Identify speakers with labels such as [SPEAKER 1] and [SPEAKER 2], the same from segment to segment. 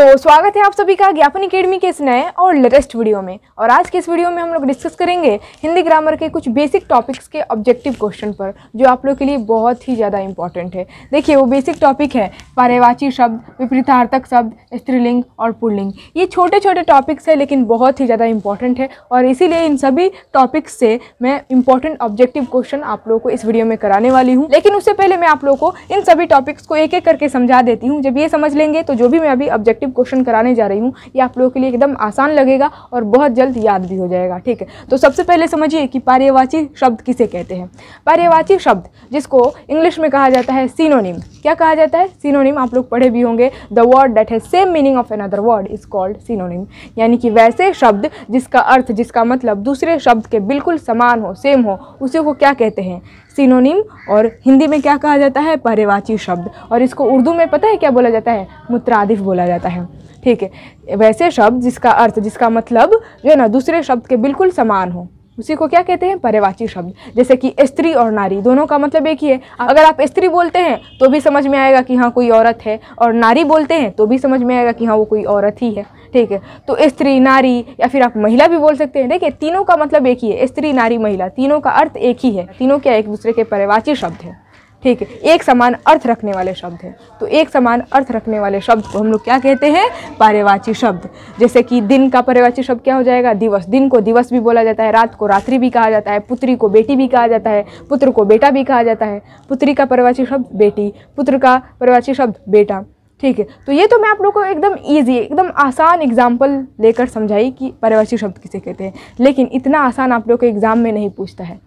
[SPEAKER 1] तो स्वागत है आप सभी का ज्ञापन अकेडमी के इस नए और लेटेस्ट वीडियो में और आज के इस वीडियो में हम लोग डिस्कस करेंगे हिंदी ग्रामर के कुछ बेसिक टॉपिक्स के ऑब्जेक्टिव क्वेश्चन पर जो आप लोग के लिए बहुत ही ज़्यादा इंपॉर्टेंट है देखिए वो बेसिक टॉपिक है पारेवाची शब्द विपरीतार्थक शब्द स्त्रीलिंग और पुलिंग ये छोटे छोटे टॉपिक्स हैं लेकिन बहुत ही ज़्यादा इंपॉर्टेंट है और इसीलिए इन सभी टॉपिक्स से मैं इंपॉर्टेंट ऑब्जेक्टिव क्वेश्चन आप लोगों को इस वीडियो में कराने वाली हूँ लेकिन उससे पहले मैं आप लोगों को इन सभी टॉपिक्स को एक एक करके समझा देती हूँ जब ये समझ लेंगे तो जो भी मैं अभी ऑब्जेक्टिव रिलेटिव क्वेश्चन कराने जा रही हूँ ये आप लोगों के लिए एकदम आसान लगेगा और बहुत जल्द याद भी हो जाएगा ठीक है तो सबसे पहले समझिए कि पार्यवाची शब्द किसे कहते हैं पार्यवाची शब्द जिसको इंग्लिश में कहा जाता है सीनोनिम क्या कहा जाता है सीनोनिम आप लोग पढ़े भी होंगे the word that has same meaning of another word is called synonym यानी कि वैसे शब्द जिसका अर्थ जिसका मतलब दूसरे शब्द के बिल्कुल समान हो सेम हो उसे को क्या कहते हैं सिनोनिम और हिंदी में क्या कहा जाता है पर्यवाची शब्द और इसको उर्दू में पता है क्या बोला जाता है मुतरादिफ बोला जाता है ठीक है वैसे शब्द जिसका अर्थ जिसका मतलब जो है ना दूसरे शब्द के बिल्कुल समान हो उसी को क्या कहते हैं परिवाची शब्द जैसे कि स्त्री और नारी दोनों का मतलब एक ही है अगर आप स्त्री बोलते हैं तो भी समझ में आएगा कि हाँ कोई औरत है और नारी बोलते हैं तो भी समझ में आएगा कि हाँ वो कोई औरत ही है ठीक है तो स्त्री नारी या फिर आप महिला भी बोल सकते हैं देखिए तीनों का मतलब एक ही है स्त्री नारी महिला तीनों का अर्थ एक ही है तीनों क्या एक दूसरे के परिवाची शब्द हैं ठीक है एक समान अर्थ रखने वाले शब्द हैं तो एक समान अर्थ रखने वाले शब्द को हम लोग क्या कहते हैं पर्यवाची शब्द जैसे कि दिन का पर्यवाची शब्द क्या हो जाएगा दिवस दिन को दिवस भी बोला जाता है रात को रात्रि भी कहा जाता है पुत्री को बेटी भी कहा जाता है पुत्र को बेटा भी कहा जाता है पुत्री का पर्यवाची शब्द बेटी पुत्र का पर्यवाची शब्द बेटा ठीक है तो ये तो मैं आप लोग को एकदम ईजी एकदम आसान एग्जाम्पल लेकर समझाई कि पर्यवाची शब्द किसे कहते हैं लेकिन इतना आसान आप लोग को एग्ज़ाम में नहीं पूछता है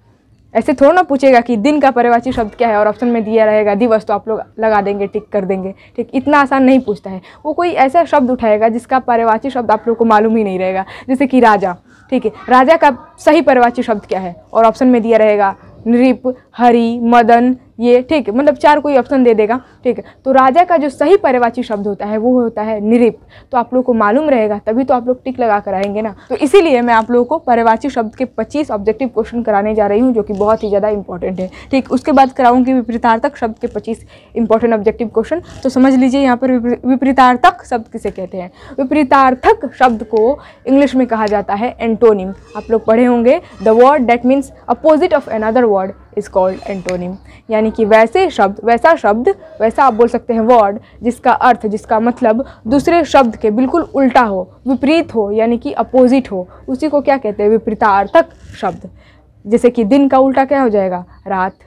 [SPEAKER 1] ऐसे थोड़ा ना पूछेगा कि दिन का पर्यवाची शब्द क्या है और ऑप्शन में दिया रहेगा दिवस तो आप लोग लगा देंगे टिक कर देंगे ठीक इतना आसान नहीं पूछता है वो कोई ऐसा शब्द उठाएगा जिसका पर्यवाची शब्द आप लोग को मालूम ही नहीं रहेगा जैसे कि राजा ठीक है राजा का सही पर्यवाची शब्द क्या है और ऑप्शन में दिया रहेगा नृप हरी मदन ये ठीक है मतलब चार कोई ऑप्शन दे देगा ठीक है तो राजा का जो सही परिवाची शब्द होता है वो होता है निरिप तो आप लोग को मालूम रहेगा तभी तो आप लोग टिक लगा कर आएंगे ना तो इसीलिए मैं आप लोगों को परिवाची शब्द के पच्चीस ऑब्जेक्टिव क्वेश्चन कराने जा रही हूँ जो कि बहुत ही ज़्यादा इंपॉर्टेंट है ठीक उसके बाद कराऊंगी विपरीतार्थक शब्द के पच्चीस इंपॉर्टेंट ऑब्जेक्टिव क्वेश्चन तो समझ लीजिए यहाँ पर विपरीतार्थक शब्द किसे कहते हैं विपरीतार्थक शब्द को इंग्लिश में कहा जाता है एंटोनिम आप लोग पढ़े होंगे the word that means opposite of another word is called antonym यानी कि वैसे शब्द वैसा शब्द वैसा आप बोल सकते हैं वर्ड जिसका अर्थ जिसका मतलब दूसरे शब्द के बिल्कुल उल्टा हो विपरीत हो यानी कि अपोजिट हो उसी को क्या कहते हैं विपरीतार्थक शब्द जैसे कि दिन का उल्टा क्या हो जाएगा रात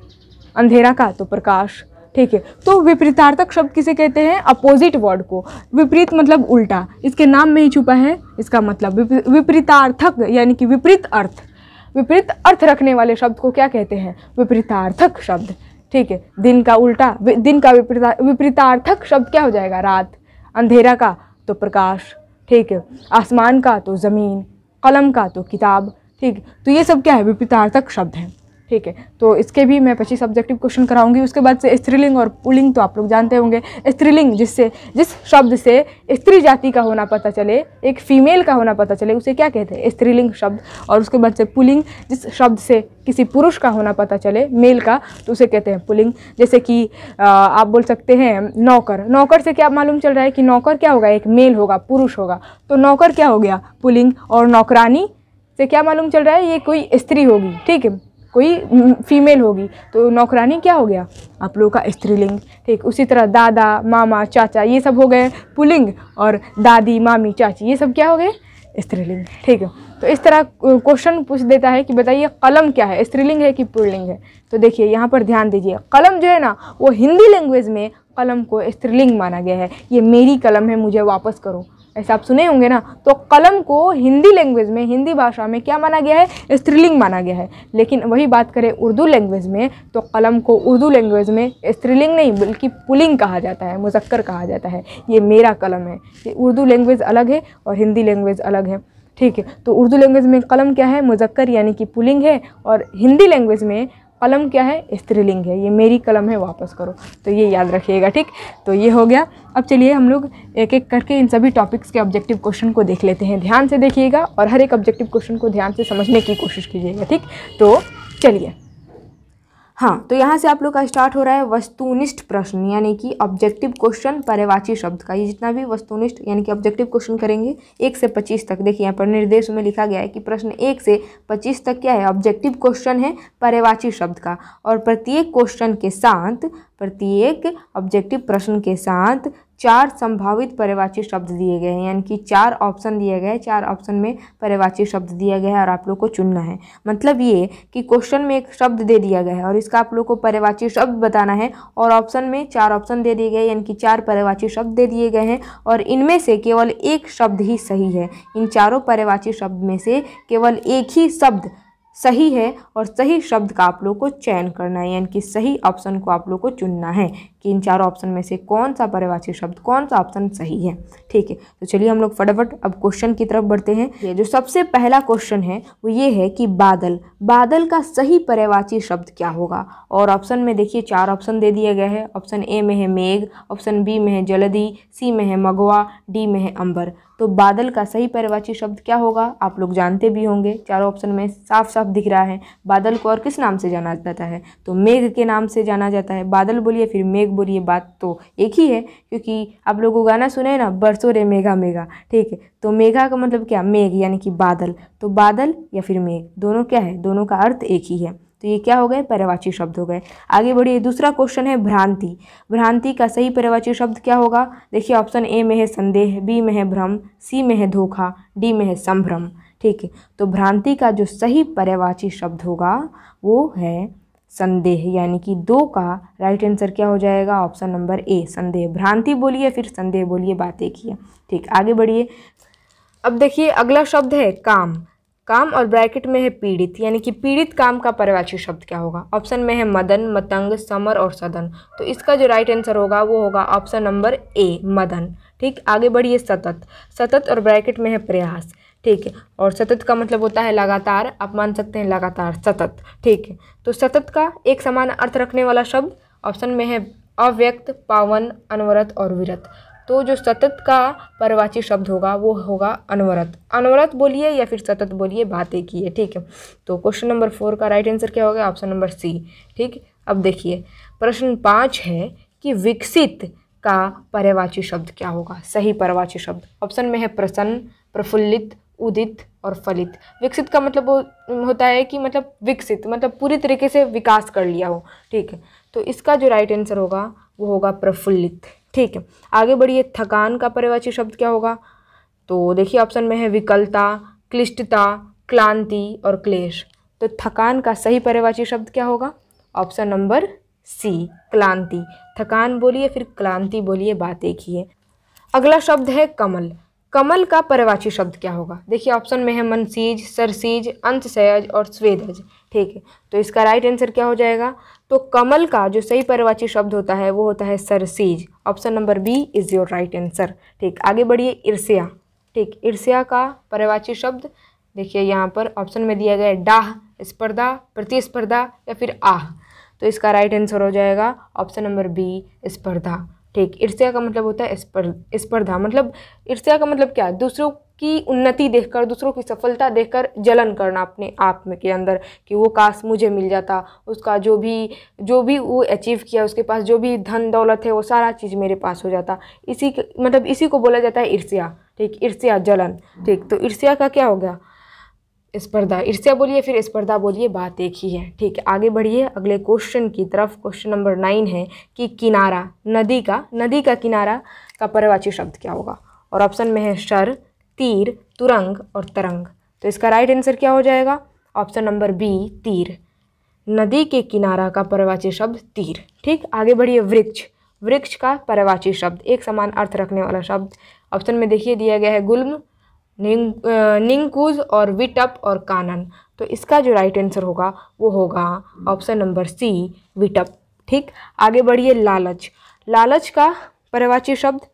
[SPEAKER 1] अंधेरा का तो प्रकाश ठीक है तो विपरीतार्थक शब्द किसे कहते हैं अपोजिट वर्ड को विपरीत मतलब उल्टा इसके नाम में ही छुपा है इसका मतलब विपरीतार्थक यानी कि विपरीत अर्थ विपरीत अर्थ रखने वाले शब्द को क्या कहते हैं विपरीतार्थक शब्द ठीक है दिन का उल्टा दिन का विपरीता विपरीतार्थक शब्द क्या हो जाएगा रात अंधेरा का तो प्रकाश ठीक है आसमान का तो ज़मीन कलम का तो किताब ठीक तो ये सब क्या है विपरीतार्थक शब्द हैं ठीक है तो इसके भी मैं पच्चीस सब्जेक्टिव क्वेश्चन कराऊंगी उसके बाद से स्त्रीलिंग और पुलिंग तो आप लोग जानते होंगे स्त्रीलिंग जिससे जिस शब्द से स्त्री जाति का होना पता चले एक फीमेल का होना पता चले उसे क्या कहते हैं स्त्रीलिंग शब्द और उसके बाद से पुलिंग जिस शब्द से किसी पुरुष का होना पता चले मेल का तो उसे कहते हैं पुलिंग जैसे कि आप बोल सकते हैं नौकर नौकर से क्या मालूम चल रहा है कि नौकर क्या होगा एक मेल होगा पुरुष होगा तो नौकर क्या हो गया पुलिंग और नौकरानी से क्या मालूम चल रहा है ये कोई स्त्री होगी ठीक है कोई फीमेल होगी तो नौकरानी क्या हो गया आप लोगों का स्त्रीलिंग ठीक उसी तरह दादा मामा चाचा ये सब हो गए पुलिंग और दादी मामी चाची ये सब क्या हो गए स्त्रीलिंग ठीक है तो इस तरह क्वेश्चन पूछ देता है कि बताइए कलम क्या है स्त्रीलिंग है कि पुलिंग है तो देखिए यहाँ पर ध्यान दीजिए कलम जो है ना वो हिंदी लैंग्वेज में कलम को स्त्रीलिंग माना गया है ये मेरी कलम है मुझे वापस करो ऐसे आप सुने होंगे ना तो कलम को हिंदी लैंग्वेज में हिंदी भाषा में क्या माना गया है स्त्रीलिंग माना गया है लेकिन वही बात करें उर्दू लैंग्वेज में तो कलम को उर्दू लैंग्वेज में स्त्रीलिंग नहीं बल्कि पुलिंग कहा जाता है मुजक्कर कहा जाता है ये मेरा कलम है ये उर्दू लैंग्वेज अलग है और हिंदी लैंग्वेज अलग है ठीक है तो उर्दू लैंग्वेज में कलम क्या है मुजक्कर यानी कि पुलिंग है और हिंदी लैंग्वेज में कलम क्या है स्त्रीलिंग है ये मेरी कलम है वापस करो तो ये याद रखिएगा ठीक तो ये हो गया अब चलिए हम लोग एक एक करके इन सभी टॉपिक्स के ऑब्जेक्टिव क्वेश्चन को देख लेते हैं ध्यान से देखिएगा और हर एक ऑब्जेक्टिव क्वेश्चन को ध्यान से समझने की कोशिश कीजिएगा ठीक तो चलिए हाँ तो यहाँ से आप लोग का स्टार्ट हो रहा है वस्तुनिष्ठ प्रश्न यानी कि ऑब्जेक्टिव क्वेश्चन पर्यवाची शब्द का ये जितना भी वस्तुनिष्ठ यानी कि ऑब्जेक्टिव क्वेश्चन करेंगे एक से पच्चीस तक देखिए यहाँ पर निर्देश में लिखा गया है कि प्रश्न एक से पच्चीस तक क्या है ऑब्जेक्टिव क्वेश्चन है पर्यवाची शब्द का और प्रत्येक क्वेश्चन के साथ प्रत्येक ऑब्जेक्टिव प्रश्न के साथ चार संभावित परिवाची शब्द दिए गए हैं यानी कि चार ऑप्शन दिए गए हैं चार ऑप्शन में पर्यवाची शब्द दिया गया है और आप लोग को चुनना है मतलब ये कि क्वेश्चन में एक शब्द दे दिया गया है और इसका आप लोग को परिवाची शब्द बताना है और ऑप्शन में चार ऑप्शन दे दिए गए यानी कि चार परिवाची शब्द दे दिए गए हैं और इनमें से केवल एक शब्द ही सही है इन चारों परिवाची शब्द में से केवल एक ही शब्द सही है और सही शब्द का आप लोग को चयन करना है यानी कि सही ऑप्शन को आप लोग को चुनना है कि इन चार ऑप्शन में से कौन सा पर्यवाची शब्द कौन सा ऑप्शन सही है ठीक है तो चलिए हम लोग फटाफट अब क्वेश्चन की तरफ बढ़ते हैं ये जो सबसे पहला क्वेश्चन है वो ये है कि बादल बादल का सही परिवाची शब्द क्या होगा और ऑप्शन में देखिए चार ऑप्शन दे दिया गया है ऑप्शन ए में है मेघ ऑप्शन बी में है जलदी सी में है मगवा डी में है अंबर तो बादल का सही परिवाची शब्द क्या होगा आप लोग जानते भी होंगे चारों ऑप्शन में साफ साफ दिख रहा है बादल को और किस नाम से जाना जाता है तो मेघ के नाम से जाना जाता है बादल बोलिए फिर मेघ बोलिए बात तो एक ही है क्योंकि आप लोग को गाना सुने ना बरसों रे मेघा मेघा ठीक है तो मेघा का मतलब क्या मेघ यानी कि बादल तो बादल या फिर मेघ दोनों क्या है दोनों का अर्थ एक ही है तो ये क्या हो गए पर्यावाची शब्द हो गए आगे बढ़िए दूसरा क्वेश्चन है भ्रांति भ्रांति का सही पर्यावाची शब्द क्या होगा देखिए ऑप्शन ए में है संदेह बी में है भ्रम सी में है धोखा डी में है संभ्रम ठीक है तो भ्रांति का जो सही पर्यावाची शब्द होगा वो है संदेह यानी कि दो का राइट आंसर क्या हो जाएगा ऑप्शन नंबर ए संदेह भ्रांति बोलिए फिर संदेह बोलिए बातें किए ठीक आगे बढ़िए अब देखिए अगला शब्द है काम काम और ब्रैकेट में है पीड़ित यानी कि पीड़ित काम का परिवाची शब्द क्या होगा ऑप्शन में है मदन मतंग समर और सदन तो इसका जो राइट आंसर होगा वो होगा ऑप्शन नंबर ए मदन ठीक आगे बढ़िए सतत सतत और ब्रैकेट में है प्रयास ठीक है और सतत का मतलब होता है लगातार आप मान सकते हैं लगातार सतत ठीक है तो सतत का एक समान अर्थ रखने वाला शब्द ऑप्शन में है अव्यक्त पावन अनवरत और विरत तो जो सतत का परवाची शब्द होगा वो होगा अनवरत अनवरत बोलिए या फिर सतत बोलिए बातें की है ठीक है तो क्वेश्चन नंबर फोर का राइट आंसर क्या होगा ऑप्शन नंबर सी ठीक अब देखिए प्रश्न पाँच है कि विकसित का पर्यवाची शब्द क्या होगा सही पर्यवाची शब्द ऑप्शन में है प्रसन्न प्रफुल्लित उदित और फलित विकसित का मतलब वो होता है कि मतलब विकसित मतलब पूरी तरीके से विकास कर लिया हो ठीक है तो इसका जो राइट आंसर होगा वो होगा प्रफुल्लित ठीक है आगे बढ़िए थकान का परिवाची शब्द क्या होगा तो देखिए ऑप्शन में है विकलता क्लिष्टता क्लांति और क्लेश तो थकान का सही परिवाची शब्द क्या होगा ऑप्शन नंबर सी क्लांति थकान बोलिए फिर क्लांति बोलिए बात एक ही है अगला शब्द है कमल कमल का परिवाची शब्द क्या होगा देखिए ऑप्शन में है मनसीज सरसीज अंतसयज और स्वेदज ठीक है तो इसका राइट आंसर क्या हो जाएगा तो कमल का जो सही परिवाची शब्द होता है वो होता है सरसीज option number B is your right answer ठीक आगे बढ़िए ईर्ष्या ठीक ईर्ष्या का परिवाची शब्द देखिए यहाँ पर ऑप्शन में दिया गया है डाह स्पर्धा प्रतिस्पर्धा या फिर आह तो इसका राइट आंसर हो जाएगा ऑप्शन नंबर बी स्पर्धा ठीक ईर्ष्या का मतलब होता है स्पर्धा मतलब ईर्ष्या का मतलब क्या दूसरों की उन्नति देखकर दूसरों की सफलता देखकर जलन करना अपने आप में के अंदर कि वो काश मुझे मिल जाता उसका जो भी जो भी वो अचीव किया उसके पास जो भी धन दौलत है वो सारा चीज़ मेरे पास हो जाता इसी मतलब इसी को बोला जाता है ईर्ष्या ठीक ईर्ष्या जलन ठीक तो ईर्ष्या का क्या हो गया स्पर्धा ईर्ष्या बोलिए फिर स्पर्धा बोलिए बात एक ही है ठीक है आगे बढ़िए अगले क्वेश्चन की तरफ क्वेश्चन नंबर नाइन है कि किनारा नदी का नदी का किनारा का परवाची शब्द क्या होगा और ऑप्शन में है शर तीर तुरंग और तरंग तो इसका राइट आंसर क्या हो जाएगा ऑप्शन नंबर बी तीर नदी के किनारा का परवाची शब्द तीर ठीक आगे बढ़िए वृक्ष वृक्ष का परवाची शब्द एक समान अर्थ रखने वाला शब्द ऑप्शन में देखिए दिया गया है गुल्म निंग निंगकूज और विटअप और कानन तो इसका जो राइट आंसर होगा वो होगा ऑप्शन नंबर सी विटअप ठीक आगे बढ़िए लालच लालच का परवाची शब्द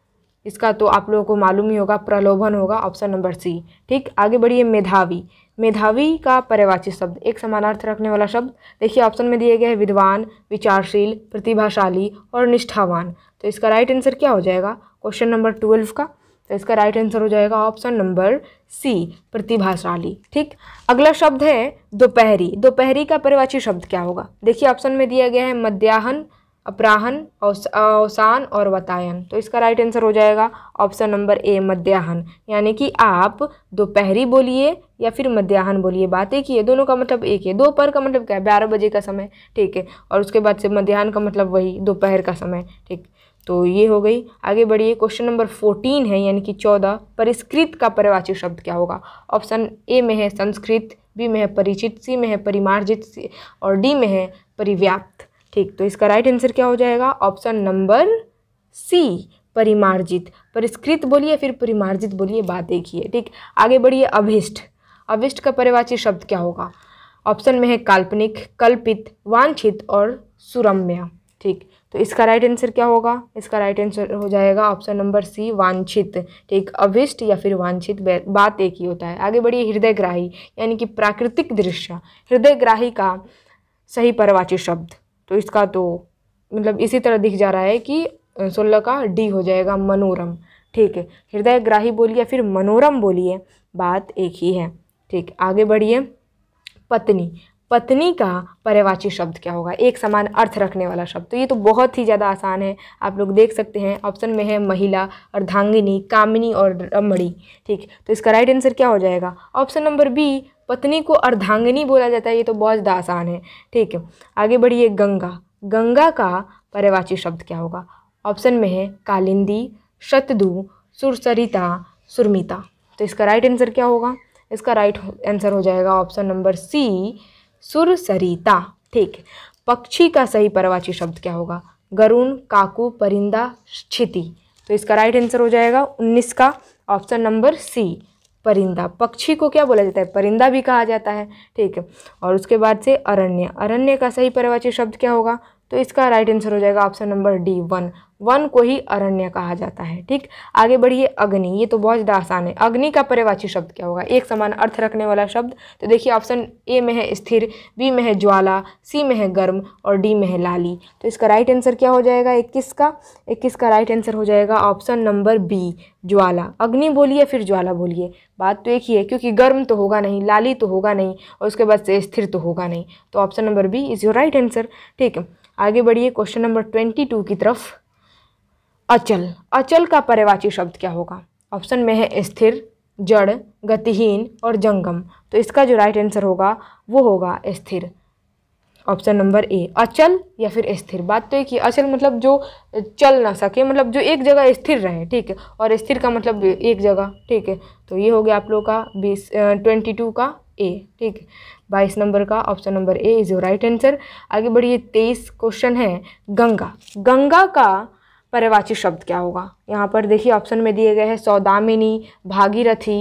[SPEAKER 1] इसका तो आप लोगों को मालूम ही होगा प्रलोभन होगा ऑप्शन नंबर सी ठीक आगे बढ़िए मेधावी मेधावी का पर्यवाची शब्द एक समानार्थ रखने वाला शब्द देखिए ऑप्शन में दिए गए हैं विद्वान विचारशील प्रतिभाशाली और निष्ठावान तो इसका राइट आंसर क्या हो जाएगा क्वेश्चन नंबर ट्वेल्व का तो इसका राइट आंसर हो जाएगा ऑप्शन नंबर सी प्रतिभाशाली ठीक अगला शब्द है दोपहरी दोपहरी का परिवाची शब्द क्या होगा देखिए ऑप्शन में दिया गया है मध्याहन अपराहन अवसान और वतायन तो इसका राइट आंसर हो जाएगा ऑप्शन नंबर ए मध्याहन यानी कि आप दोपहरी बोलिए या फिर मध्याहन बोलिए बात एक ही है दोनों का मतलब एक है दोपहर का मतलब क्या है बारह बजे का समय ठीक है और उसके बाद से मध्याहन का मतलब वही दोपहर का समय ठीक तो ये हो गई आगे बढ़िए क्वेश्चन नंबर फोर्टीन है यानी कि चौदह परिष्कृत का परिवाचिक शब्द क्या होगा ऑप्शन ए में है संस्कृत बी में है परिचित सी में है परिमार्जित और डी में है परिव्याप्त ठीक तो इसका राइट आंसर क्या हो जाएगा ऑप्शन नंबर सी परिमार्जित परिष्कृत बोलिए फिर परिमार्जित बोलिए बात एक ही है ठीक आगे बढ़िए अभिष्ट अभिष्ट का परिवाची शब्द क्या होगा ऑप्शन में है काल्पनिक कल्पित वांछित और सुरम्य ठीक तो इसका राइट आंसर क्या होगा इसका राइट आंसर हो जाएगा ऑप्शन नंबर सी वांछित ठीक अभिष्ट या फिर वांछित बात एक ही होता है आगे बढ़िए हृदयग्राही यानी कि प्राकृतिक दृश्य हृदयग्राही का सही परवाची शब्द तो इसका तो मतलब इसी तरह दिख जा रहा है कि सोलह का डी हो जाएगा मनोरम ठीक है हृदय ग्राही बोलिए फिर मनोरम बोलिए बात एक ही है ठीक आगे बढ़िए पत्नी पत्नी का पर्यवाची शब्द क्या होगा एक समान अर्थ रखने वाला शब्द तो ये तो बहुत ही ज़्यादा आसान है आप लोग देख सकते हैं ऑप्शन में है महिला अर्धांगिनी कामिनी और रमणी ठीक तो इसका राइट आंसर क्या हो जाएगा ऑप्शन नंबर बी पत्नी को अर्धांगनी बोला जाता है ये तो बहुत आसान है ठीक है आगे बढ़िए गंगा गंगा का पर्यवाची शब्द क्या होगा ऑप्शन में है कालिंदी शतदु सुरसरिता सुरमिता तो इसका राइट आंसर क्या होगा इसका राइट आंसर हो जाएगा ऑप्शन नंबर सी सुरसरिता ठीक है पक्षी का सही परवाची शब्द क्या होगा गरुण काकू परिंदा क्षिति तो इसका राइट आंसर हो जाएगा उन्नीस का ऑप्शन नंबर सी परिंदा पक्षी को क्या बोला जाता है परिंदा भी कहा जाता है ठीक है और उसके बाद से अरण्य अरण्य का सही परिवाची शब्द क्या होगा तो इसका राइट आंसर हो जाएगा option number D one one को ही अरण्य कहा जाता है ठीक आगे बढ़िए अग्नि ये तो बहुत ज़्यादा आसान है अग्नि का परिवाची शब्द क्या होगा एक समान अर्थ रखने वाला शब्द तो देखिए ऑप्शन ए में है स्थिर बी में है ज्वाला सी में है गर्म और डी में है लाली तो इसका राइट आंसर क्या हो जाएगा इक्कीस का इक्कीस का राइट आंसर हो जाएगा ऑप्शन नंबर बी ज्वाला अग्नि बोलिए फिर ज्वाला बोलिए बात तो एक ही है क्योंकि गर्म तो होगा नहीं लाली तो होगा नहीं और उसके बाद से स्थिर तो होगा नहीं तो option number B is your right answer ठीक है आगे बढ़िए क्वेश्चन नंबर ट्वेंटी टू की तरफ अचल अचल का परिवाची शब्द क्या होगा ऑप्शन में है स्थिर जड़ गतिहीन और जंगम तो इसका जो राइट आंसर होगा वो होगा स्थिर ऑप्शन नंबर ए अचल या फिर स्थिर बात तो एक ही अचल मतलब जो चल ना सके मतलब जो एक जगह स्थिर रहे ठीक है और स्थिर का मतलब एक जगह ठीक है तो ये हो गया आप लोग का बीस ट्वेंटी टू का ए ठीक है बाईस नंबर का option number A is your right answer आगे बढ़िए तेईस क्वेश्चन है गंगा गंगा का पर्यवाची शब्द क्या होगा यहाँ पर देखिए ऑप्शन में दिए गए हैं सौदामिनी भागीरथी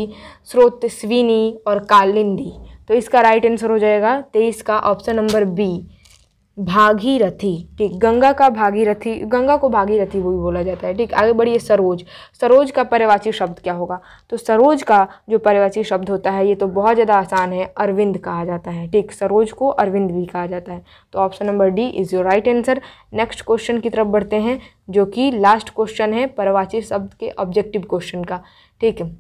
[SPEAKER 1] स्रोतस्विनी और कालिंदी तो इसका राइट आंसर हो जाएगा तेईस का ऑप्शन नंबर बी भागीरथी ठीक गंगा का भागीरथी गंगा को भागीरथी वो भी बोला जाता है ठीक आगे बढ़िए सरोज सरोज का पर्यवाची शब्द क्या होगा तो सरोज का जो पर्यवाची शब्द होता है ये तो बहुत ज़्यादा आसान है अरविंद कहा जाता है ठीक सरोज को अरविंद भी कहा जाता है तो option number D is your right answer next question की तरफ बढ़ते हैं जो कि लास्ट क्वेश्चन है पर्यवाची शब्द के ऑब्जेक्टिव क्वेश्चन का ठीक है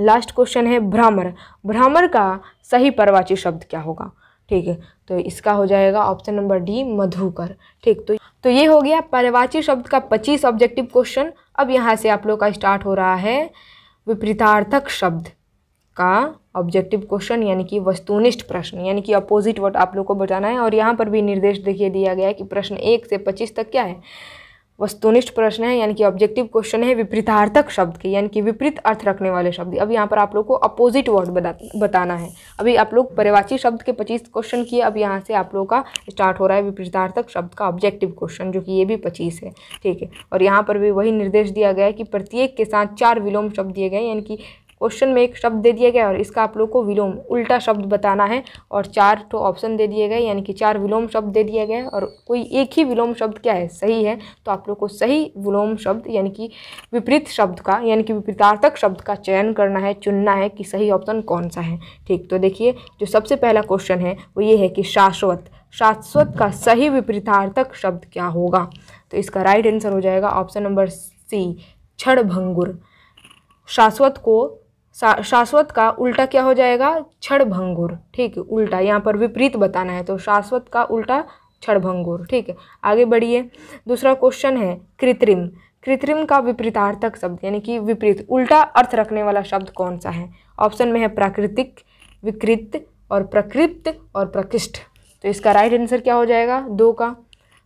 [SPEAKER 1] लास्ट क्वेश्चन है भ्रामर भ्रामर का सही पर्यवाची शब्द क्या होगा ठीक है तो इसका हो जाएगा ऑप्शन नंबर डी मधुकर ठीक तो तो ये हो गया पर्यवाची शब्द का पच्चीस ऑब्जेक्टिव क्वेश्चन अब यहाँ से आप लोग का स्टार्ट हो रहा है विपरीतार्थक शब्द का ऑब्जेक्टिव क्वेश्चन यानी कि वस्तुनिष्ठ प्रश्न यानी कि अपोजिट वर्ड आप लोग को बताना है और यहाँ पर भी निर्देश देखिए दिया गया है कि प्रश्न एक से पच्चीस तक क्या है वस्तुनिष्ठ प्रश्न है यानी कि ऑब्जेक्टिव क्वेश्चन है विपरीतार्थक शब्द के यानी कि विपरीत अर्थ रखने वाले शब्द अब यहाँ पर आप लोग को अपोजिट वर्ड बताना है अभी आप लोग परिवाची शब्द के 25 क्वेश्चन किए अब यहाँ से आप लोग का स्टार्ट हो रहा है विपरीतार्थक शब्द का ऑब्जेक्टिव क्वेश्चन जो कि ये भी पच्चीस है ठीक है और यहाँ पर भी वही निर्देश दिया गया है कि प्रत्येक के साथ चार विलोम शब्द दिए गए यानी कि क्वेश्चन में एक शब्द दे दिया गया और इसका आप लोग को विलोम उल्टा शब्द बताना है और चार तो ऑप्शन दे दिए गए यानी कि चार विलोम शब्द दे दिए गए और कोई एक ही विलोम शब्द क्या है सही है तो आप लोग को सही विलोम शब्द यानी कि विपरीत शब्द का यानी कि विपरीतार्थक शब्द का चयन करना है चुनना है कि सही ऑप्शन कौन सा है ठीक तो देखिए जो सबसे पहला क्वेश्चन है वो ये है कि शाश्वत शाश्वत का सही विपरीतार्थक शब्द क्या होगा तो इसका राइट आंसर हो जाएगा ऑप्शन नंबर सी क्षण भंगुर शाश्वत को शाश्वत का उल्टा क्या हो जाएगा क्षणभंगुर ठीक है उल्टा यहाँ पर विपरीत बताना है तो शाश्वत का उल्टा क्षणभंगुर ठीक है आगे बढ़िए दूसरा क्वेश्चन है कृत्रिम कृत्रिम का विपरीतार्थक शब्द यानी कि विपरीत उल्टा अर्थ रखने वाला शब्द कौन सा है ऑप्शन में है प्राकृतिक विकृत और प्रकृत और प्रकृष्ट तो इसका राइट आंसर क्या हो जाएगा दो का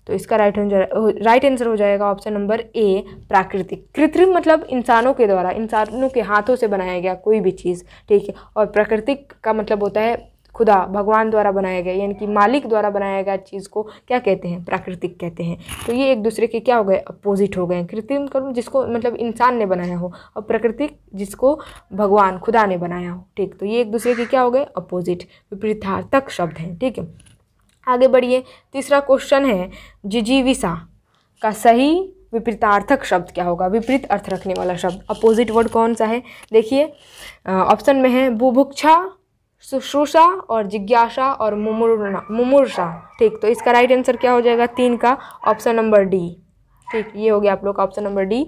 [SPEAKER 1] तो इसका राइट आंसर राइट आंसर हो जाएगा ऑप्शन नंबर ए प्राकृतिक कृत्रिम मतलब इंसानों के द्वारा इंसानों के हाथों से बनाया गया कोई भी चीज़ ठीक है और प्राकृतिक का मतलब होता है खुदा भगवान द्वारा बनाया गया यानी कि मालिक द्वारा बनाया गया चीज़ को क्या कहते हैं प्राकृतिक कहते हैं तो ये एक दूसरे के क्या हो गए अपोजिट हो गए कृत्रिम कर्म जिसको मतलब इंसान ने बनाया हो और प्राकृतिक जिसको भगवान खुदा ने बनाया हो ठीक तो ये एक दूसरे के क्या हो गए अपोजिट विपरीतार्थक शब्द हैं ठीक है आगे बढ़िए तीसरा क्वेश्चन है जिजीविसा का सही विपरीतार्थक शब्द क्या होगा विपरीत अर्थ रखने वाला शब्द अपोजिट वर्ड कौन सा है देखिए ऑप्शन में है बुभुक्षा शुश्रूषा और जिज्ञासा और मुमुरना मुमूर्षा ठीक तो इसका राइट आंसर क्या हो जाएगा तीन का ऑप्शन नंबर डी ठीक ये हो गया आप लोग का option number D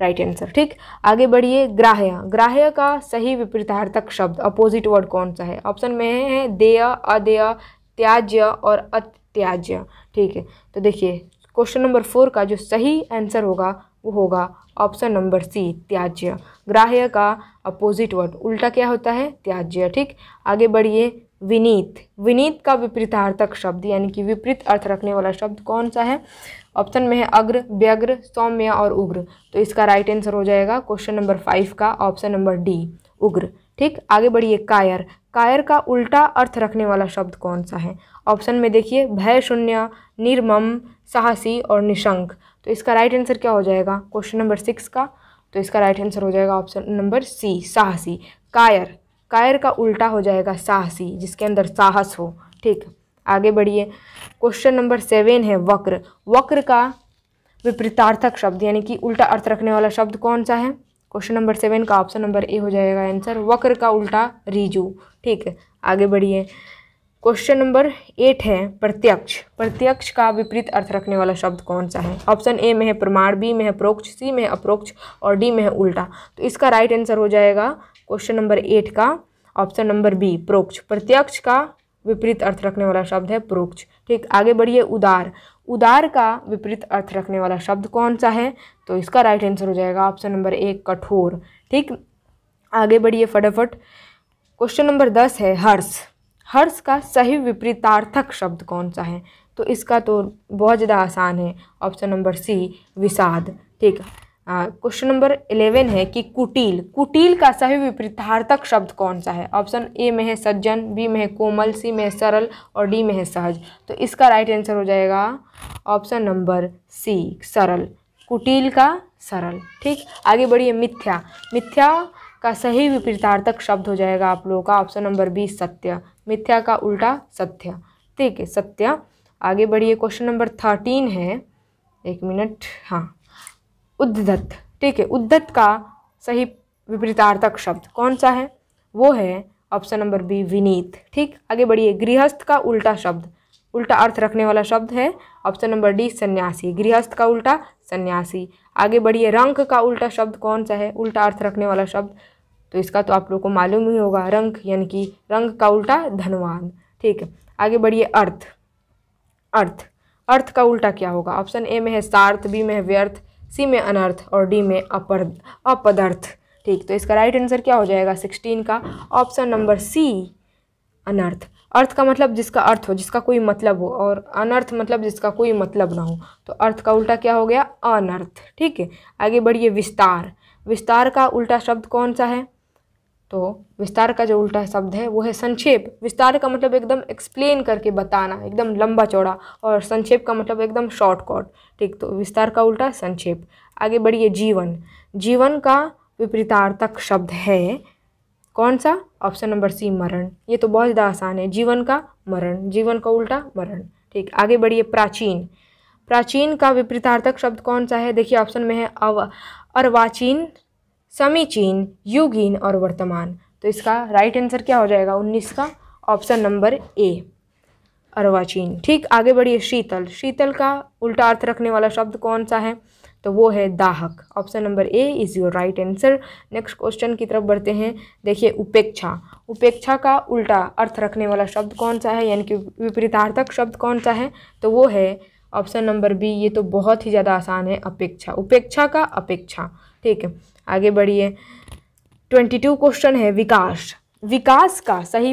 [SPEAKER 1] right answer ठीक आगे बढ़िए ग्राह्य ग्राह्य का सही विपरीतार्थक शब्द अपोजिट वर्ड कौन सा है ऑप्शन में है देय अदेय त्याज्य और अत्याज्य ठीक है तो देखिए क्वेश्चन नंबर फोर का जो सही आंसर होगा वो होगा ऑप्शन नंबर सी त्याज्य ग्राह्य का अपोजिट वर्ड उल्टा क्या होता है त्याज्य ठीक आगे बढ़िए विनीत विनीत का विपरीतार्थक शब्द यानी कि विपरीत अर्थ रखने वाला शब्द कौन सा है ऑप्शन में है अग्र व्यग्र सौम्य और उग्र तो इसका राइट आंसर हो जाएगा क्वेश्चन नंबर फाइव का ऑप्शन नंबर डी उग्र ठीक आगे बढ़िए कायर कायर का उल्टा अर्थ रखने वाला शब्द कौन सा है ऑप्शन में देखिए भय शून्य निर्मम साहसी और निशंक तो इसका राइट आंसर क्या हो जाएगा क्वेश्चन नंबर सिक्स का तो इसका राइट आंसर हो जाएगा ऑप्शन नंबर सी साहसी कायर कायर का उल्टा हो जाएगा साहसी जिसके अंदर साहस हो ठीक आगे बढ़िए क्वेश्चन नंबर सेवन है वक्र वक्र का विपरीतार्थक शब्द यानी कि उल्टा अर्थ रखने वाला शब्द कौन सा है क्वेश्चन नंबर सेवन का ऑप्शन नंबर ए हो जाएगा आंसर वक्र का उल्टा रिजू ठीक है आगे बढ़िए क्वेश्चन नंबर एट है प्रत्यक्ष प्रत्यक्ष का विपरीत अर्थ रखने वाला शब्द कौन सा है ऑप्शन ए में है प्रमाण बी में है प्रोक्ष सी में है अप्रोक्ष और डी में है उल्टा तो इसका राइट आंसर हो जाएगा क्वेश्चन नंबर एट का ऑप्शन नंबर बी प्रोक्ष प्रत्यक्ष का विपरीत अर्थ रखने वाला शब्द है प्रोक्ष ठीक आगे बढ़िए उदार उदार का विपरीत अर्थ रखने वाला शब्द कौन सा है तो इसका राइट आंसर हो जाएगा ऑप्शन नंबर एक कठोर ठीक आगे बढ़िए फटाफट क्वेश्चन नंबर दस है हर्ष हर्ष का सही विपरीतार्थक शब्द कौन सा है तो इसका तो बहुत ज़्यादा आसान है ऑप्शन नंबर सी विषाद ठीक है क्वेश्चन नंबर इलेवन है कि कुटिल कुटिल का सही विपरीतार्थक शब्द कौन सा है ऑप्शन ए में है सज्जन बी में है कोमल सी में है सरल और डी में है सहज तो इसका राइट आंसर हो जाएगा ऑप्शन नंबर सी सरल कुटिल का सरल ठीक आगे बढ़िए मिथ्या मिथ्या का सही विपरीतार्थक शब्द हो जाएगा आप लोगों का ऑप्शन नंबर बी सत्य मिथ्या का उल्टा सत्य ठीक है सत्य आगे बढ़िए क्वेश्चन नंबर थर्टीन है एक मिनट हाँ उद्धत ठीक है उद्धत का सही विपरीतार्थक शब्द कौन सा है वो है ऑप्शन नंबर बी विनीत ठीक आगे बढ़िए गृहस्थ का उल्टा शब्द उल्टा अर्थ रखने वाला शब्द है ऑप्शन नंबर डी सन्यासी गृहस्थ का उल्टा सन्यासी आगे बढ़िए रंक का उल्टा शब्द कौन सा है उल्टा अर्थ रखने वाला शब्द तो इसका तो आप लोग को मालूम ही होगा रंक यानी कि रंग का उल्टा धनवान ठीक है आगे बढ़िए अर्थ अर्थ अर्थ का उल्टा क्या होगा ऑप्शन ए में है सार्थ बी में है व्यर्थ सी में अनर्थ और डी में अपर अपदर्थ ठीक तो इसका राइट आंसर क्या हो जाएगा सिक्सटीन का ऑप्शन नंबर सी अनर्थ अर्थ का मतलब जिसका अर्थ हो जिसका कोई मतलब हो और अनर्थ मतलब जिसका कोई मतलब ना हो तो अर्थ का उल्टा क्या हो गया अनर्थ ठीक है आगे बढ़िए विस्तार विस्तार का उल्टा शब्द कौन सा है तो विस्तार का जो उल्टा शब्द है वो है संक्षेप विस्तार का मतलब एकदम एक्सप्लेन करके बताना एकदम लंबा चौड़ा और संक्षेप का मतलब एकदम शॉर्टकट ठीक तो विस्तार का उल्टा संक्षेप आगे बढ़िए जीवन जीवन का विपरीतार्थक शब्द है कौन सा ऑप्शन नंबर सी मरण ये तो बहुत ज़्यादा आसान है जीवन का मरण जीवन का उल्टा मरण ठीक आगे बढ़िए प्राचीन प्राचीन का विपरीतार्थक शब्द कौन सा है देखिए ऑप्शन में है अव अर्वाचीन समीचीन युगीन और वर्तमान तो इसका राइट आंसर क्या हो जाएगा उन्नीस का ऑप्शन नंबर ए अर्वाचीन ठीक आगे बढ़िए शीतल शीतल का उल्टा अर्थ रखने वाला शब्द कौन सा है तो वो है दाहक option number A is your right answer next question की तरफ बढ़ते हैं देखिए उपेक्षा उपेक्षा का उल्टा अर्थ रखने वाला शब्द कौन सा है यानी कि विपरीतार्थक शब्द कौन सा है तो वो है ऑप्शन नंबर बी ये तो बहुत ही ज़्यादा आसान है अपेक्षा उपेक्षा का अपेक्षा ठीक है आगे बढ़िए ट्वेंटी टू क्वेश्चन है विकास विकास का सही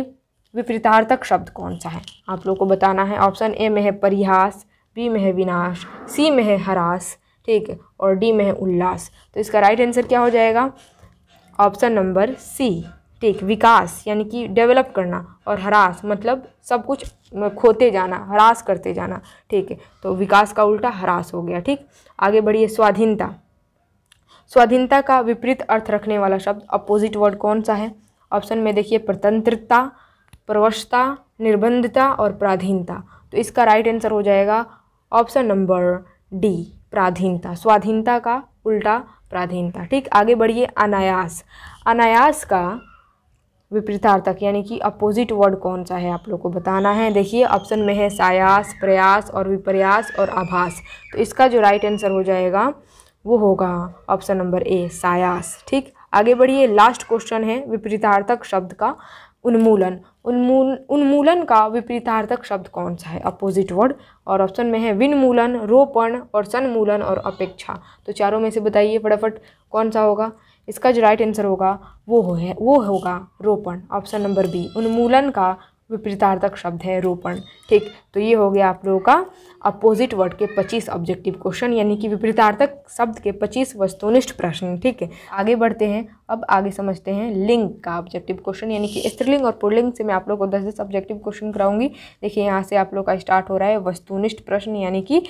[SPEAKER 1] विपरीतार्थक शब्द कौन सा है आप लोग को बताना है ऑप्शन ए में है परिहास बी में है विनाश सी में है हरास ठीक है और डी में है उल्लास तो इसका राइट आंसर क्या हो जाएगा ऑप्शन नंबर सी ठीक विकास यानी कि डेवलप करना और हरास मतलब सब कुछ खोते जाना हरास करते जाना ठीक है तो विकास का उल्टा हरास हो गया ठीक आगे बढ़िए स्वाधीनता स्वाधीनता का विपरीत अर्थ रखने वाला शब्द अपोजिट वर्ड कौन सा है ऑप्शन में देखिए प्रतंत्रता प्रवशता निर्बंधता और प्राधीनता तो इसका राइट आंसर हो जाएगा ऑप्शन नंबर डी प्राधीनता स्वाधीनता का उल्टा प्राधीनता ठीक आगे बढ़िए अनायास अनायास का विपरीतार्थक यानी कि अपोजिट वर्ड कौन सा है आप लोग को बताना है देखिए ऑप्शन में है सायास प्रयास और विप्रयास और आभास तो इसका जो राइट आंसर हो जाएगा वो होगा ऑप्शन नंबर ए सायास ठीक आगे बढ़िए लास्ट क्वेश्चन है विपरीतार्थक शब्द का उन्मूलन उन्मूल उन्मूलन का विपरीतार्थक शब्द कौन सा है अपोजिट वर्ड और ऑप्शन में है विन्मूलन रोपण और सन्मूलन और अपेक्षा तो चारों में से बताइए फटाफट कौन सा होगा इसका जो राइट आंसर होगा वो हो है वो होगा रोपण ऑप्शन नंबर बी उन्मूलन का विपरीतार्थक शब्द है रोपण ठीक तो ये हो गया आप लोगों का अपोजिट वर्ड के 25 ऑब्जेक्टिव क्वेश्चन यानी कि विपरीतार्थक शब्द के 25 वस्तुनिष्ठ प्रश्न ठीक है आगे बढ़ते हैं अब आगे समझते हैं लिंग का ऑब्जेक्टिव क्वेश्चन यानी कि स्त्रीलिंग और पुरलिंग से मैं आप लोग को दस दस ऑब्जेक्टिव क्वेश्चन कराऊंगी देखिए यहाँ से आप लोग का स्टार्ट हो रहा है वस्तुनिष्ठ प्रश्न यानी कि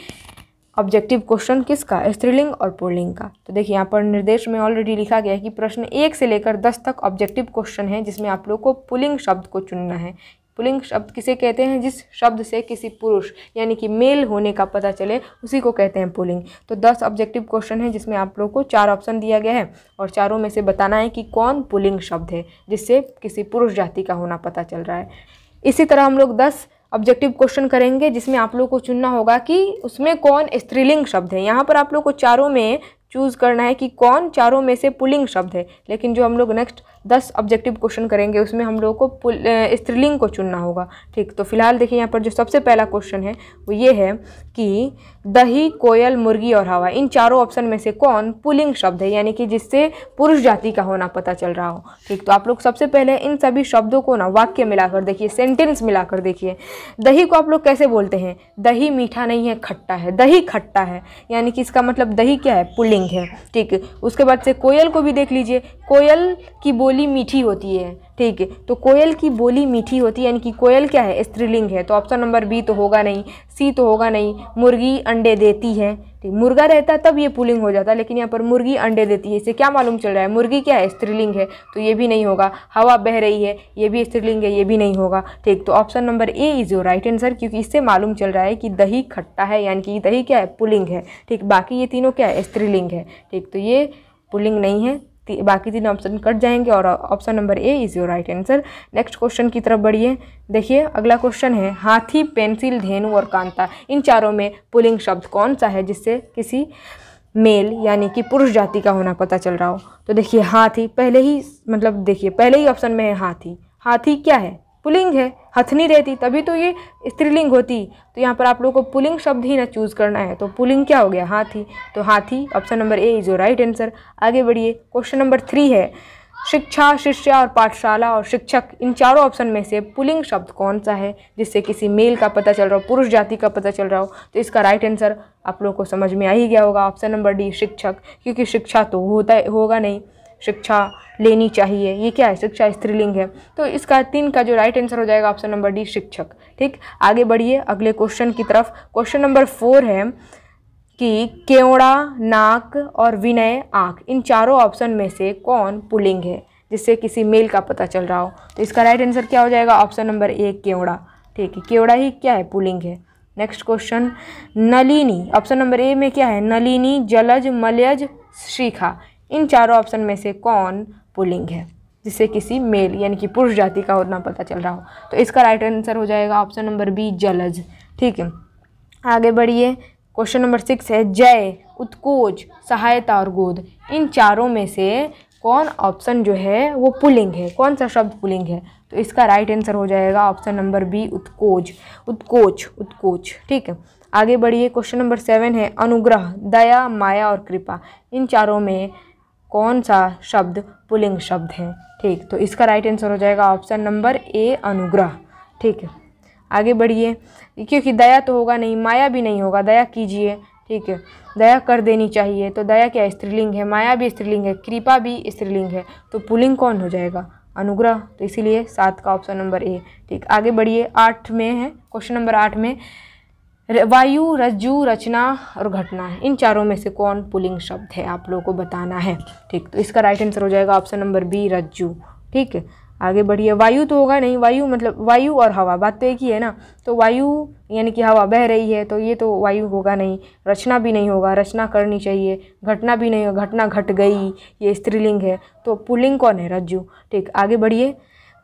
[SPEAKER 1] ऑब्जेक्टिव क्वेश्चन किसका स्त्रीलिंग और पुरलिंग का तो देखिए यहाँ पर निर्देश में ऑलरेडी लिखा गया है कि प्रश्न एक से लेकर दस तक ऑब्जेक्टिव क्वेश्चन है जिसमें आप लोग को पुलिंग शब्द को चुनना है पुलिंग शब्द किसे कहते हैं जिस शब्द से किसी पुरुष यानी कि मेल होने का पता चले उसी को कहते हैं पुलिंग तो दस ऑब्जेक्टिव क्वेश्चन है जिसमें आप लोग को चार ऑप्शन दिया गया है और चारों में से बताना है कि कौन पुलिंग शब्द है जिससे किसी पुरुष जाति का होना पता चल रहा है इसी तरह हम लोग दस ऑब्जेक्टिव क्वेश्चन करेंगे जिसमें आप लोग को चुनना होगा कि उसमें कौन स्त्रीलिंग शब्द है यहाँ पर आप लोग को चारों में चूज़ करना है कि कौन चारों में से पुलिंग शब्द है लेकिन जो हम लोग नेक्स्ट दस ऑब्जेक्टिव क्वेश्चन करेंगे उसमें हम लोगों को स्त्रीलिंग को चुनना होगा ठीक तो फिलहाल देखिए यहाँ पर जो सबसे पहला क्वेश्चन है वो ये है कि दही कोयल मुर्गी और हवा इन चारों ऑप्शन में से कौन पुलिंग शब्द है यानी कि जिससे पुरुष जाति का होना पता चल रहा हो ठीक तो आप लोग सबसे पहले इन सभी शब्दों को ना वाक्य मिलाकर देखिए सेंटेंस मिलाकर देखिए दही को आप लोग कैसे बोलते हैं दही मीठा नहीं है खट्टा है दही खट्टा है यानी कि इसका मतलब दही क्या है पुलिंग है ठीक उसके बाद से कोयल को भी देख लीजिए कोयल की बोली बोली मीठी होती है ठीक है तो कोयल की बोली मीठी होती है यानी कि कोयल क्या है स्त्रीलिंग है तो ऑप्शन नंबर बी तो होगा नहीं सी तो होगा नहीं मुर्गी अंडे देती है ठीक मुर्गा रहता तब ये पुलिंग हो जाता लेकिन यहाँ पर मुर्गी अंडे देती है इसे क्या मालूम चल रहा है मुर्गी क्या है स्त्रीलिंग है तो ये भी नहीं होगा हवा बह रही है ये भी स्त्रीलिंग है ये भी नहीं होगा ठीक तो option number A is your right answer क्योंकि इससे मालूम चल रहा है कि दही खट्टा है यानी कि दही क्या है पुलिंग है ठीक बाकी ये तीनों क्या है स्त्रीलिंग है ठीक तो ये पुलिंग नहीं है बाकी तीन ऑप्शन कट जाएंगे और option number A is your right answer next question की तरफ बढ़िए देखिए अगला क्वेश्चन है हाथी पेंसिल धेनु और कांता इन चारों में पुलिंग शब्द कौन सा है जिससे किसी मेल यानी कि पुरुष जाति का होना पता चल रहा हो तो देखिए हाथी पहले ही मतलब देखिए पहले ही ऑप्शन में है हाथी हाथी क्या है पुलिंग है हथनी रहती तभी तो ये स्त्रीलिंग होती तो यहाँ पर आप लोगों को पुलिंग शब्द ही ना चूज़ करना है तो पुलिंग क्या हो गया हाथी तो हाथी option number A is right answer आगे बढ़िए क्वेश्चन नंबर थ्री है शिक्षा शिष्य और पाठशाला और शिक्षक इन चारों ऑप्शन में से पुलिंग शब्द कौन सा है जिससे किसी मेल का पता चल रहा हो पुरुष जाति का पता चल रहा हो तो इसका राइट आंसर आप लोगों को समझ में आ ही गया होगा ऑप्शन नंबर डी शिक्षक क्योंकि शिक्षा तो होता होगा नहीं शिक्षा लेनी चाहिए ये क्या है शिक्षा स्त्रीलिंग है तो इसका तीन का जो राइट आंसर हो जाएगा ऑप्शन नंबर डी शिक्षक ठीक आगे बढ़िए अगले क्वेश्चन की तरफ क्वेश्चन नंबर फोर है कि केवड़ा नाक और विनय आँख इन चारों ऑप्शन में से कौन पुलिंग है जिससे किसी मेल का पता चल रहा हो तो इसका राइट आंसर क्या हो जाएगा ऑप्शन नंबर ए केवड़ा ठीक है केवड़ा ही क्या है पुलिंग है नेक्स्ट क्वेश्चन नलिनी ऑप्शन नंबर ए में क्या है नलिनी जलज मलयज शिखा इन चारों ऑप्शन में से कौन पुलिंग है जिससे किसी मेल यानी कि पुरुष जाति का होना पता चल रहा हो तो इसका राइट आंसर हो जाएगा ऑप्शन नंबर बी जलज ठीक है आगे बढ़िए क्वेश्चन नंबर सिक्स है जय उत्कोच सहायता और गोद इन चारों में से कौन ऑप्शन जो है वो पुलिंग है कौन सा शब्द पुलिंग है तो इसका राइट आंसर हो जाएगा ऑप्शन नंबर बी उत्कोच उत्कोच उत्कोच ठीक है आगे बढ़िए क्वेश्चन नंबर सेवन है अनुग्रह दया माया और कृपा इन चारों में कौन सा शब्द पुलिंग शब्द है ठीक तो इसका राइट आंसर हो जाएगा ऑप्शन नंबर ए अनुग्रह ठीक है आगे बढ़िए क्योंकि दया तो होगा नहीं माया भी नहीं होगा दया कीजिए ठीक है दया कर देनी चाहिए तो दया क्या स्त्रीलिंग है माया भी स्त्रीलिंग है कृपा भी स्त्रीलिंग है तो पुलिंग कौन हो जाएगा अनुग्रह तो इसीलिए सात का ऑप्शन नंबर ए ठीक आगे बढ़िए आठ में है क्वेश्चन नंबर आठ में वायु रज्जु रचना और घटना इन चारों में से कौन पुलिंग शब्द है आप लोगों को बताना है ठीक तो इसका राइट आंसर हो जाएगा ऑप्शन नंबर बी रज्जु ठीक है आगे बढ़िए वायु तो होगा नहीं वायु मतलब वायु और हवा बात तो एक ही है ना तो वायु यानी कि हवा बह रही है तो ये तो वायु होगा नहीं रचना भी नहीं होगा रचना करनी चाहिए घटना भी नहीं होगा घटना घट गई ये स्त्रीलिंग है तो पुलिंग कौन है रज्जु ठीक आगे बढ़िए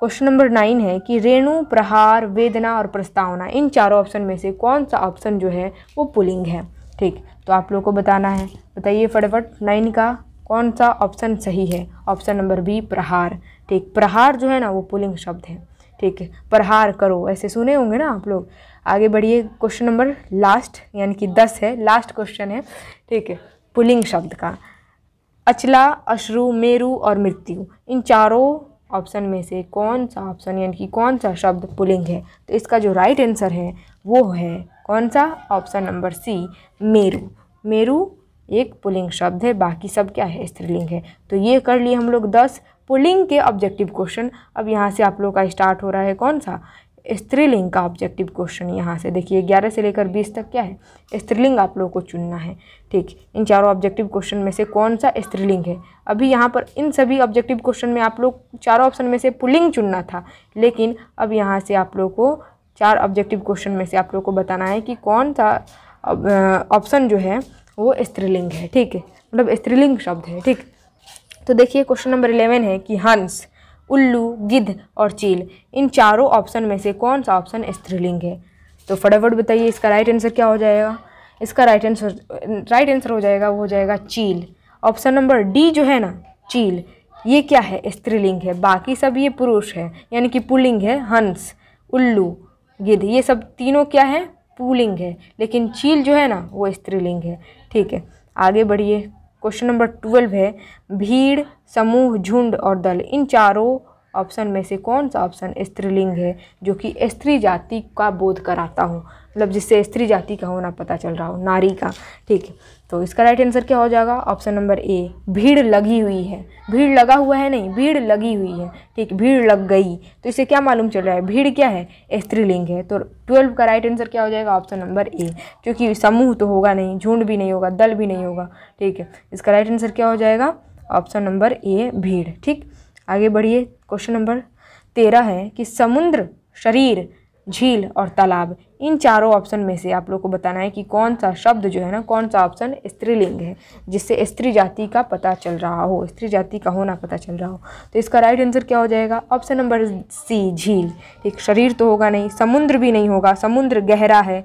[SPEAKER 1] क्वेश्चन नंबर नाइन है कि रेणु प्रहार वेदना और प्रस्तावना इन चारों ऑप्शन में से कौन सा ऑप्शन जो है वो पुलिंग है ठीक तो आप लोग को बताना है बताइए फटाफट नाइन का कौन सा ऑप्शन सही है ऑप्शन नंबर बी प्रहार ठीक प्रहार जो है ना वो पुलिंग शब्द है ठीक है प्रहार करो ऐसे सुने होंगे ना आप लोग आगे बढ़िए क्वेश्चन नंबर लास्ट यानी कि दस है लास्ट क्वेश्चन है ठीक है पुलिंग शब्द का अचला अश्रु मेरु और मृत्यु इन चारों ऑप्शन में से कौन सा ऑप्शन यानी कि कौन सा शब्द पुलिंग है तो इसका जो राइट आंसर है वो है कौन सा ऑप्शन नंबर सी मेरू मेरू एक पुलिंग शब्द है बाकी सब क्या है स्त्रीलिंग है तो ये कर लिए हम लोग दस पुलिंग के ऑब्जेक्टिव क्वेश्चन अब यहाँ से आप लोग का स्टार्ट हो रहा है कौन सा स्त्रीलिंग का ऑब्जेक्टिव क्वेश्चन यहाँ से देखिए ग्यारह से लेकर बीस तक क्या है स्त्रीलिंग आप लोगों को चुनना है ठीक इन चारों ऑब्जेक्टिव क्वेश्चन में से कौन सा स्त्रीलिंग है अभी यहाँ पर इन सभी ऑब्जेक्टिव क्वेश्चन में आप लोग चारों ऑप्शन में से पुलिंग चुनना था लेकिन अब यहाँ से आप लोग को चार ऑब्जेक्टिव क्वेश्चन में से आप लोग को बताना है कि कौन सा ऑप्शन जो है वो स्त्रीलिंग है ठीक है मतलब स्त्रीलिंग शब्द है ठीक तो देखिए क्वेश्चन नंबर इलेवन है कि हंस उल्लू गिद्ध और चील इन चारों ऑप्शन में से कौन सा ऑप्शन स्त्रीलिंग है तो फटाफट बताइए इसका राइट आंसर क्या हो जाएगा इसका राइट आंसर राइट आंसर हो जाएगा वो हो जाएगा चील ऑप्शन नंबर डी जो है ना चील ये क्या है स्त्रीलिंग है बाकी सब ये पुरुष है यानी कि पुलिंग है हंस उल्लू गिद्ध ये सब तीनों क्या है पुलिंग है लेकिन चील जो है ना वो स्त्रीलिंग है ठीक है आगे बढ़िए क्वेश्चन नंबर ट्वेल्व है भीड़ समूह झुंड और दल इन चारों ऑप्शन में से कौन सा ऑप्शन स्त्रीलिंग है जो कि स्त्री जाति का बोध कराता हो मतलब जिससे स्त्री जाति का होना पता चल रहा हो नारी का ठीक है तो इसका राइट आंसर क्या हो जाएगा ऑप्शन नंबर ए भीड़ लगी हुई है भीड़ लगा हुआ है नहीं भीड़ लगी हुई है ठीक भीड़ लग गई तो इसे क्या मालूम चल रहा है भीड़ क्या है स्त्रीलिंग है तो ट्वेल्व का राइट आंसर क्या हो जाएगा ऑप्शन नंबर ए क्योंकि समूह तो होगा नहीं झुंड भी नहीं होगा दल भी नहीं होगा ठीक है इसका राइट आंसर क्या हो जाएगा ऑप्शन नंबर ए भीड़ ठीक आगे बढ़िए क्वेश्चन नंबर तेरह है कि समुद्र शरीर झील और तालाब इन चारों ऑप्शन में से आप लोग को बताना है कि कौन सा शब्द जो है ना कौन सा ऑप्शन स्त्रीलिंग है जिससे स्त्री जाति का पता चल रहा हो स्त्री जाति का होना पता चल रहा हो तो इसका राइट आंसर क्या हो जाएगा ऑप्शन नंबर सी झील ठीक शरीर तो होगा नहीं समुद्र भी नहीं होगा समुद्र गहरा है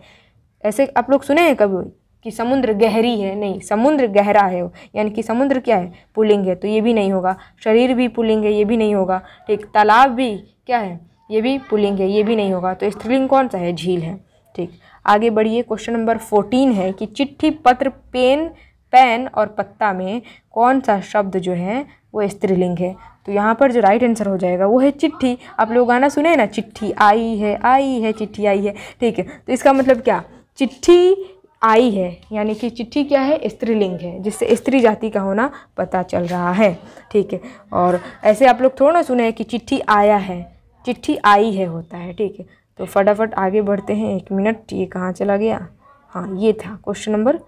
[SPEAKER 1] ऐसे आप लोग सुने हैं कभी कि समुद्र गहरी है नहीं समुद्र गहरा है यानी कि समुद्र क्या है पुलिंग है तो ये भी नहीं होगा शरीर भी पुलिंग है ये भी नहीं होगा ठीक तालाब भी क्या है ये भी पुलिंग है ये भी नहीं होगा तो स्त्रीलिंग कौन सा है झील है ठीक आगे बढ़िए क्वेश्चन नंबर फोर्टीन है कि चिट्ठी पत्र पेन पेन और पत्ता में कौन सा शब्द जो है वो स्त्रीलिंग है तो यहाँ पर जो राइट आंसर हो जाएगा वो है चिट्ठी आप लोग गाना सुने ना चिट्ठी आई है आई है चिट्ठी आई है ठीक है तो इसका मतलब क्या चिट्ठी आई है यानी कि चिट्ठी क्या है स्त्रीलिंग है जिससे स्त्री जाति का होना पता चल रहा है ठीक है और ऐसे आप लोग थोड़ा ना सुने हैं कि चिट्ठी आया है चिट्ठी आई है होता है ठीक है तो फटाफट आगे बढ़ते हैं एक मिनट ये कहाँ चला गया हाँ ये था क्वेश्चन नंबर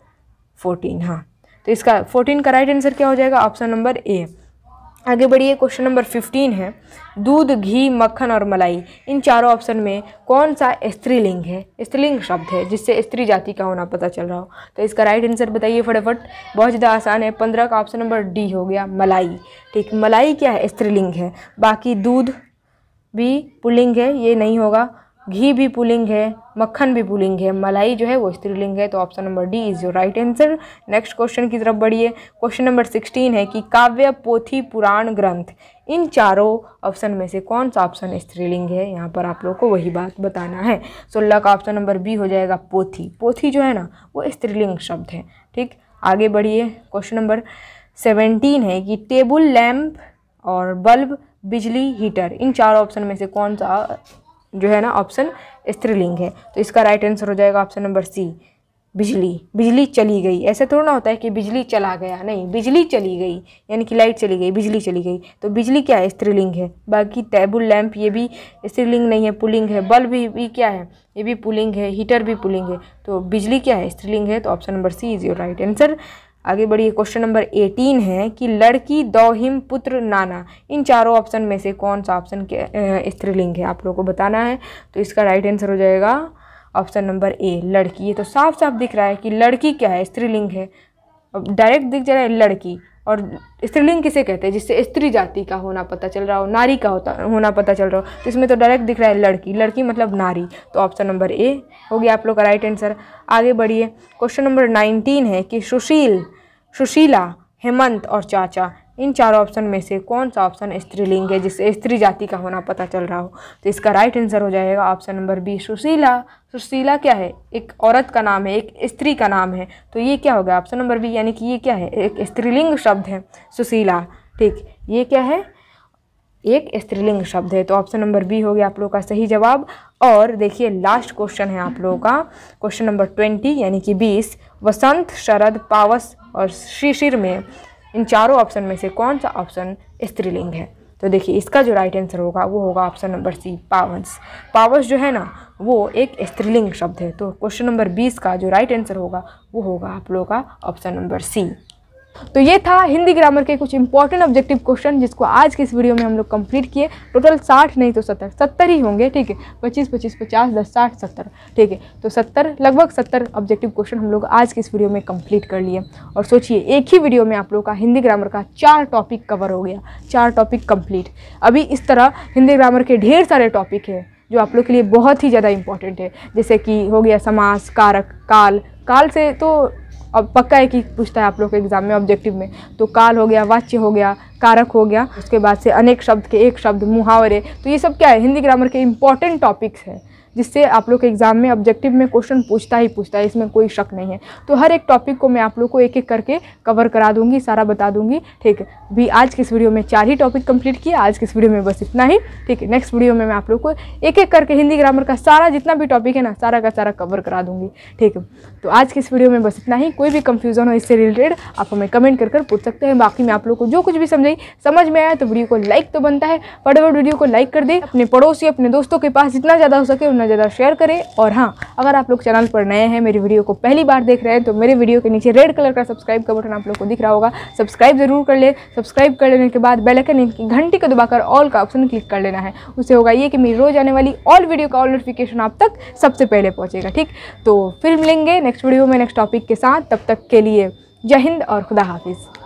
[SPEAKER 1] फोर्टीन हाँ तो इसका फोर्टीन का राइट आंसर क्या हो जाएगा ऑप्शन नंबर ए आगे बढ़िए क्वेश्चन नंबर फिफ्टीन है दूध घी मक्खन और मलाई इन चारों ऑप्शन में कौन सा स्त्रीलिंग है स्त्रीलिंग शब्द है जिससे स्त्री जाति का होना पता चल रहा हो तो इसका राइट आंसर बताइए फटाफट बहुत ज़्यादा आसान है पंद्रह का ऑप्शन नंबर डी हो गया मलाई ठीक मलाई क्या है स्त्रीलिंग है बाकी दूध भी पुलिंग है ये नहीं होगा घी भी पुलिंग है मक्खन भी पुलिंग है मलाई जो है वो स्त्रीलिंग है तो option number D is your right answer next question की तरफ बढ़िए क्वेश्चन नंबर सिक्सटीन है कि काव्य पोथी पुराण ग्रंथ इन चारों ऑप्शन में से कौन सा ऑप्शन स्त्रीलिंग है यहाँ पर आप लोग को वही बात बताना है सोलह का ऑप्शन नंबर बी हो जाएगा पोथी पोथी जो है ना वो स्त्रीलिंग शब्द है ठीक आगे बढ़िए क्वेश्चन नंबर सेवेंटीन है कि टेबल लैम्प और बल्ब बिजली हीटर इन चार ऑप्शन में से कौन सा जो है ना ऑप्शन स्त्रीलिंग है तो इसका राइट आंसर हो जाएगा ऑप्शन नंबर सी बिजली बिजली चली गई ऐसे थोड़ा ना होता है कि बिजली चला गया नहीं बिजली चली गई यानी कि लाइट चली गई बिजली चली गई तो बिजली क्या है स्त्रीलिंग है बाकी टेबुल लैंप ये भी स्त्रीलिंग नहीं है पुलिंग है बल्ब भी, भी क्या है ये भी पुलिंग है हीटर भी पुलिंग है तो बिजली क्या है स्त्रीलिंग है तो option number C is your right answer आगे बढ़िए क्वेश्चन नंबर एटीन है कि लड़की दोहिम पुत्र नाना इन चारों ऑप्शन में से कौन सा ऑप्शन स्त्रीलिंग है आप लोगों को बताना है तो इसका राइट आंसर हो जाएगा ऑप्शन नंबर ए लड़की ये तो साफ साफ दिख रहा है कि लड़की क्या है स्त्रीलिंग है अब डायरेक्ट दिख जा रहा है लड़की और स्त्रीलिंग किसे कहते हैं जिससे स्त्री जाति का होना पता चल रहा हो नारी का होता होना पता चल रहा हो तो इसमें तो डायरेक्ट दिख रहा है लड़की लड़की मतलब नारी तो ऑप्शन नंबर ए हो गया आप लोग का राइट आंसर आगे बढ़िए क्वेश्चन नंबर नाइनटीन है कि सुशील सुशीला हेमंत और चाचा इन चार ऑप्शन में से कौन सा ऑप्शन स्त्रीलिंग है जिससे स्त्री जाति का होना पता चल रहा हो तो इसका राइट आंसर हो जाएगा option number B Sushila Sushila क्या है एक औरत का नाम है एक स्त्री का नाम है तो ये क्या होगा ऑप्शन नंबर बी यानी कि ये क्या है एक स्त्रीलिंग शब्द है सुशीला ठीक ये क्या है एक स्त्रीलिंग शब्द है तो ऑप्शन नंबर बी हो गया आप लोगों का सही जवाब और देखिए लास्ट क्वेश्चन है आप लोगों का क्वेश्चन नंबर ट्वेंटी यानी कि बीस वसंत शरद पावस और शिशिर में इन चारों ऑप्शन में से कौन सा ऑप्शन स्त्रीलिंग है तो देखिए इसका जो राइट आंसर होगा वो होगा ऑप्शन नंबर सी पावंस पावस जो है ना वो एक स्त्रीलिंग शब्द है तो क्वेश्चन नंबर बीस का जो राइट आंसर होगा वो होगा आप लोगों का ऑप्शन नंबर सी तो ये था हिंदी ग्रामर के कुछ इंपॉर्टेंट ऑब्जेक्टिव क्वेश्चन जिसको आज के इस वीडियो में हम लोग कंप्लीट किए टोटल साठ नहीं तो सत्तर सत्तर ही होंगे ठीक है पच्चीस पच्चीस पचास दस साठ सत्तर ठीक है तो सत्तर लगभग सत्तर ऑब्जेक्टिव क्वेश्चन हम लोग आज के इस वीडियो में कंप्लीट कर लिए और सोचिए एक ही वीडियो में आप लोग का हिंदी ग्रामर का चार टॉपिक कवर हो गया चार टॉपिक कंप्लीट अभी इस तरह हिंदी ग्रामर के ढेर सारे टॉपिक हैं जो आप लोग के लिए बहुत ही ज़्यादा इंपॉर्टेंट है जैसे कि हो गया समास कारक काल काल से तो अब पक्का एक ही पूछता है आप लोग के एग्ज़ाम में ऑब्जेक्टिव में तो काल हो गया वाच्य हो गया कारक हो गया उसके बाद से अनेक शब्द के एक शब्द मुहावरे तो ये सब क्या है हिंदी ग्रामर के इंपॉर्टेंट टॉपिक्स हैं जिससे आप लोग के एग्ज़ाम में ऑब्जेक्टिव में क्वेश्चन पूछता ही पूछता है इसमें कोई शक नहीं है तो हर एक टॉपिक को मैं आप लोग को एक एक करके कवर करा दूँगी सारा बता दूंगी ठीक है भी आज के इस वीडियो में चार ही टॉपिक कंप्लीट किया आज के इस वीडियो में बस इतना ही ठीक है नेक्स्ट वीडियो में मैं आप लोग को एक एक करके हिंदी ग्रामर का सारा जितना भी टॉपिक है ना सारा का सारा कवर करा दूँगी ठीक है तो आज की इस वीडियो में बस इतना ही कोई भी कंफ्यूजन हो इससे रिलेटेड आप हमें कमेंट कर कर पूछ सकते हैं बाकी मैं आप लोग को जो कुछ भी समझाई समझ में आया तो वीडियो को लाइक तो बनता है फटाफट वीडियो को लाइक कर दे अपने पड़ोसी अपने दोस्तों के पास जितना ज़्यादा हो सके जितना ज़्यादा शेयर करें और हाँ अगर आप लोग चैनल पर नए हैं मेरी वीडियो को पहली बार देख रहे हैं तो मेरे वीडियो के नीचे रेड कलर का सब्सक्राइब का बटन आप लोग को दिख रहा होगा सब्सक्राइब जरूर कर ले सब्सक्राइब कर लेने के बाद बेलकन की घंटी को दबाकर ऑल का ऑप्शन क्लिक कर लेना है उससे होगा ये कि मेरी रोज़ आने वाली ऑल वीडियो का ऑल नोटिफिकेशन आप तक सबसे पहले पहुँचेगा ठीक तो फिर मिलेंगे नेक्स्ट वीडियो में नेक्स्ट टॉपिक के साथ तब तक के लिए जय हिंद और खुदा हाफिज़